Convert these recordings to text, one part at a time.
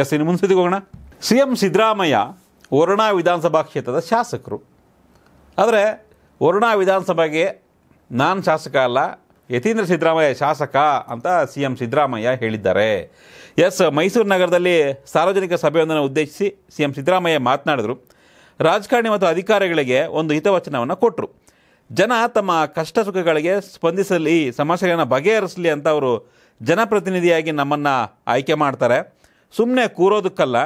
S ಇನ್ನು ಮುಂದಿದ್ದಕ್ಕೆ ಹೋಗೋಣ C M Siddaramaiah Varuna ವಿಧಾನಸಭಾ ಕ್ಷೇತ್ರದ ಶಾಸಕರು ಆದರೆ ವರುಣಾ ವಿಧಾನಸಭೆಗೆ ನಾನು ಶಾಸಕ ಅಲ್ಲ ಯತೀಂದ್ರ ಸಿದ್ದರಾಮಯ್ಯ ಶಾಸಕ ಅಂತ ಸಿ ಎಂ ಸಿದ್ದರಾಮಯ್ಯ ಹೇಳಿದ್ದಾರೆ ಎಸ್ ಮೈಸೂರು ನಗರದಲ್ಲಿ ಸಾರ್ವಜನಿಕ ಸಭೆಯೊಂದನ್ನು ಉದ್ದೇಶಿಸಿ ಸಿ ಎಂ ಸಿದ್ದರಾಮಯ್ಯ ಮಾತನಾಡಿದರು ರಾಜಕಾರಣಿ ಮತ್ತು ಅಧಿಕಾರಿಗಳಿಗೆ ಒಂದು ಹಿತವಚನವನ್ನು ಕೊಟ್ಟರು ಜನ ತಮ್ಮ ಕಷ್ಟ ಸುಖಗಳಿಗೆ ಸ್ಪಂದಿಸಲಿ ಸಮಸ್ಯೆಗಳನ್ನು ಬಗೆಹರಿಸಲಿ ಅಂತ ಅವರು ಜನಪ್ರತಿನಿಧಿಯಾಗಿ ನಮ್ಮನ್ನು ಆಯ್ಕೆ ಮಾಡ್ತಾರೆ ಸುಮ್ಮನೆ ಕೂರೋದಕ್ಕಲ್ಲ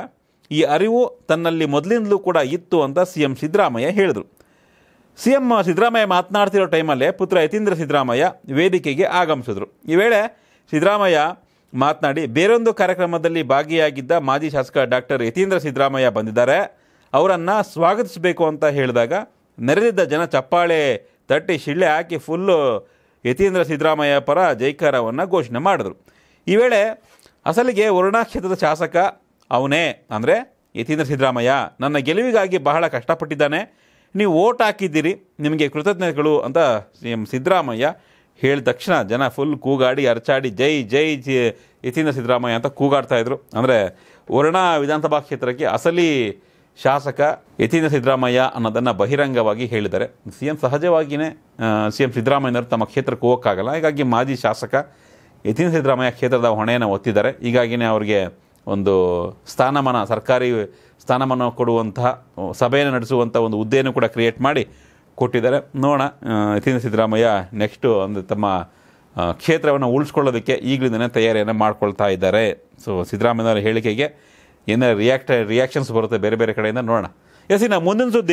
ಈ ಅರಿವು ತನ್ನಲ್ಲಿ ಮೊದಲಿಂದಲೂ ಕೂಡ ಇತ್ತು ಅಂತ ಸಿ ಎಂ ಸಿದ್ದರಾಮಯ್ಯ ಹೇಳಿದರು ಸಿ ಎಂ ಸಿದ್ದರಾಮಯ್ಯ ಮಾತನಾಡ್ತಿರೋ ಟೈಮಲ್ಲೇ ಪುತ್ರ ಯತೀಂದ್ರ ಸಿದ್ದರಾಮಯ್ಯ ವೇದಿಕೆಗೆ ಆಗಮಿಸಿದ್ರು ಈ ವೇಳೆ ಸಿದ್ದರಾಮಯ್ಯ ಮಾತನಾಡಿ ಬೇರೊಂದು ಕಾರ್ಯಕ್ರಮದಲ್ಲಿ ಭಾಗಿಯಾಗಿದ್ದ ಮಾಜಿ ಶಾಸಕ ಡಾಕ್ಟರ್ ಯತೀಂದ್ರ ಸಿದ್ದರಾಮಯ್ಯ ಬಂದಿದ್ದಾರೆ ಅವರನ್ನು ಸ್ವಾಗತಿಸಬೇಕು ಅಂತ ಹೇಳಿದಾಗ ನೆರೆದಿದ್ದ ಜನ ಚಪ್ಪಾಳೆ ತಟ್ಟಿ ಶಿಳ್ಳೆ ಹಾಕಿ ಫುಲ್ಲು ಯತೀಂದ್ರ ಸಿದ್ದರಾಮಯ್ಯ ಪರ ಜೈಕಾರವನ್ನು ಘೋಷಣೆ ಮಾಡಿದರು ಈ ವೇಳೆ ಅಸಲಿಗೆ ಕ್ಷೇತ್ರದ ಶಾಸಕ ಅವನೇ ಅಂದರೆ ಯತೀಂದ್ರ ಸಿದ್ದರಾಮಯ್ಯ ನನ್ನ ಗೆಲುವಿಗಾಗಿ ಬಹಳ ಕಷ್ಟಪಟ್ಟಿದ್ದಾನೆ ನೀವು ಓಟ್ ಹಾಕಿದ್ದೀರಿ ನಿಮಗೆ ಕೃತಜ್ಞತೆಗಳು ಅಂತ ಸಿ ಎಂ ಸಿದ್ದರಾಮಯ್ಯ ಹೇಳಿದ ತಕ್ಷಣ ಜನ ಫುಲ್ ಕೂಗಾಡಿ ಅರ್ಚಾಡಿ ಜೈ ಜೈ ಜಿ ಯತೀಂದ್ರ ಸಿದ್ದರಾಮಯ್ಯ ಅಂತ ಕೂಗಾಡ್ತಾಯಿದ್ರು ಅಂದರೆ ವರುಣಾ ವಿಧಾನಸಭಾ ಕ್ಷೇತ್ರಕ್ಕೆ ಅಸಲಿ ಶಾಸಕ ಯತೀಂದ್ರ ಸಿದ್ದರಾಮಯ್ಯ ಅನ್ನೋದನ್ನು ಬಹಿರಂಗವಾಗಿ ಹೇಳಿದ್ದಾರೆ ಸಿ ಎಂ ಸಹಜವಾಗಿಯೇ ಸಿ ಎಂ ಸಿದ್ದರಾಮಯ್ಯನವರು ತಮ್ಮ ಕ್ಷೇತ್ರಕ್ಕೆ ಹೋಗೋಕ್ಕಾಗಲ್ಲ ಹೀಗಾಗಿ ಮಾಜಿ ಶಾಸಕ ಯತೀನ್ ಸಿದ್ದರಾಮಯ್ಯ ಕ್ಷೇತ್ರದ ಹೊಣೆಯನ್ನು ಒತ್ತಿದ್ದಾರೆ ಹೀಗಾಗಿನೇ ಅವರಿಗೆ ಒಂದು ಸ್ಥಾನಮಾನ ಸರ್ಕಾರಿ ಸ್ಥಾನಮಾನ ಕೊಡುವಂತಹ ಸಭೆಯನ್ನು ನಡೆಸುವಂಥ ಒಂದು ಹುದ್ದೆಯನ್ನು ಕೂಡ ಕ್ರಿಯೇಟ್ ಮಾಡಿ ಕೊಟ್ಟಿದ್ದಾರೆ ನೋಡೋಣ ಯತೀಂದ್ರ ಸಿದ್ದರಾಮಯ್ಯ ನೆಕ್ಸ್ಟು ಒಂದು ತಮ್ಮ ಕ್ಷೇತ್ರವನ್ನು ಉಳಿಸ್ಕೊಳ್ಳೋದಕ್ಕೆ ಈಗಲಿಂದನೇ ತಯಾರಿಯನ್ನು ಮಾಡ್ಕೊಳ್ತಾ ಇದ್ದಾರೆ ಸೊ ಸಿದ್ದರಾಮಯ್ಯವರ ಹೇಳಿಕೆಗೆ ಏನೇ ರಿಯಾಕ್ಟ ರಿಯಾಕ್ಷನ್ಸ್ ಬರುತ್ತೆ ಬೇರೆ ಬೇರೆ ಕಡೆಯಿಂದ ನೋಡೋಣ ಎಸ್ ಇನ್ನು ಮುಂದಿನ ಸುದ್ದಿ